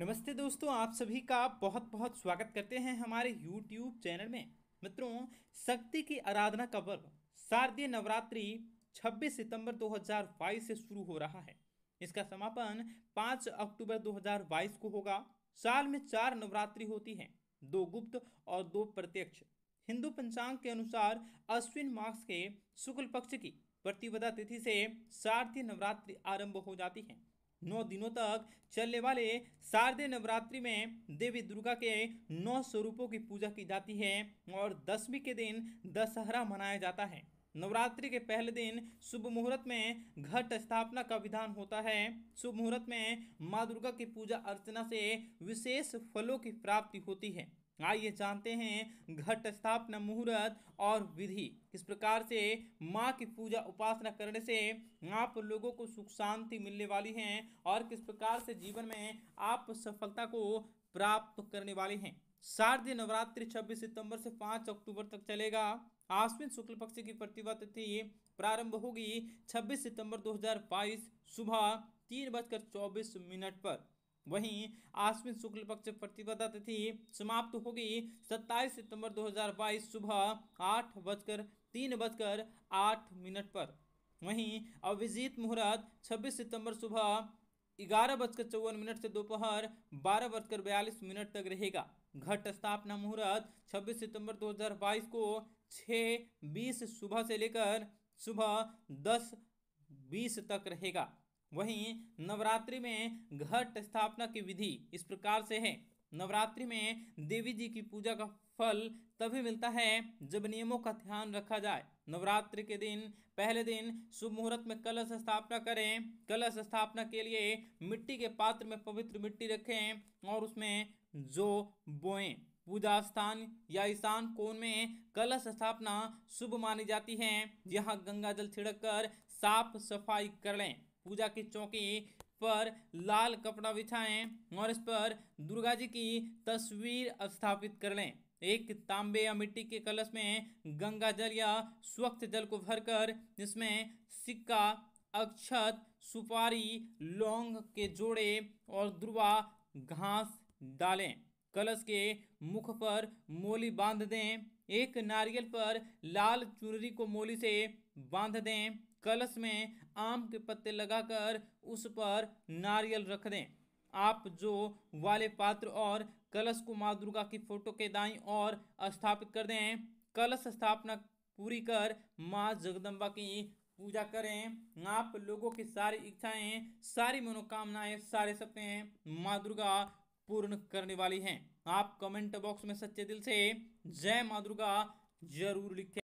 नमस्ते दोस्तों आप सभी का बहुत बहुत स्वागत करते हैं हमारे YouTube चैनल में मित्रों शक्ति की आराधना का पर्व शारदीय नवरात्रि 26 सितंबर 2022 से शुरू हो रहा है इसका समापन 5 अक्टूबर 2022 को होगा साल में चार नवरात्रि होती है दो गुप्त और दो प्रत्यक्ष हिंदू पंचांग के अनुसार अश्विन मास के शुक्ल पक्ष की प्रतिवदा तिथि से शारदीय नवरात्रि आरंभ हो जाती है नौ दिनों तक चलने वाले शारदीय नवरात्रि में देवी दुर्गा के नौ स्वरूपों की पूजा की जाती है और दसवीं के दिन दशहरा मनाया जाता है नवरात्रि के पहले दिन शुभ मुहूर्त में घट स्थापना का विधान होता है शुभ मुहूर्त में माँ दुर्गा की पूजा अर्चना से विशेष फलों की प्राप्ति होती है आइए हाँ, जानते हैं घट स्थापना मुहूर्त और विधि किस प्रकार से माँ की पूजा उपासना करने से आप लोगों को सुख शांति मिलने वाली है और किस प्रकार से जीवन में आप सफलता को प्राप्त करने वाले हैं शारदीय नवरात्रि 26 सितंबर से 5 अक्टूबर तक चलेगा आश्विन शुक्ल पक्ष की प्रतिभा तिथि प्रारंभ होगी 26 सितंबर 2022 सुबह तीन बजकर चौबीस मिनट पर वहीं आश्विन शुक्ल पक्ष प्रतिपदा तिथि समाप्त होगी 27 सितंबर 2022 सुबह आठ बजकर तीन बजकर आठ मिनट पर वहीं अभिजीत मुहूर्त 26 सितंबर सुबह ग्यारह बजकर चौवन मिनट से दोपहर बारह बजकर बयालीस मिनट तक रहेगा घट स्थापना मुहूर्त 26 सितंबर 2022 को छः बीस सुबह से लेकर सुबह दस बीस तक रहेगा वहीं नवरात्रि में घट स्थापना की विधि इस प्रकार से है नवरात्रि में देवी जी की पूजा का फल तभी मिलता है जब नियमों का ध्यान रखा जाए नवरात्रि के दिन पहले दिन शुभ मुहूर्त में कलश स्थापना करें कलश स्थापना के लिए मिट्टी के पात्र में पवित्र मिट्टी रखें और उसमें जो बोएं पूजा स्थान या ईशान कोण में कलश स्थापना शुभ मानी जाती है यहाँ गंगा जल छिड़क कर साफ सफाई कर लें पूजा की चौकी पर लाल कपड़ा बिछाएं और इस पर दुर्गा जी की तस्वीर स्थापित कर लें एक तांबे या मिट्टी के कलश में गंगा जल या स्वच्छ जल को भरकर इसमें सिक्का अक्षत सुपारी लौंग के जोड़े और दुर्वा घास डालें कलश के मुख पर मोली बांध दें एक नारियल पर लाल चुनरी को मोली से बांध दें कलश में आम के पत्ते लगाकर उस पर नारियल रख दें आप जो वाले पात्र और कलश को माँ दुर्गा की फोटो के दाई और स्थापित कर दें कलश स्थापना पूरी कर माँ जगदम्बा की पूजा करें आप लोगों की सारी इच्छाएं सारी मनोकामनाएं सारे सपने माँ दुर्गा पूर्ण करने वाली हैं आप कमेंट बॉक्स में सच्चे दिल से जय माँ दुर्गा जरूर लिखें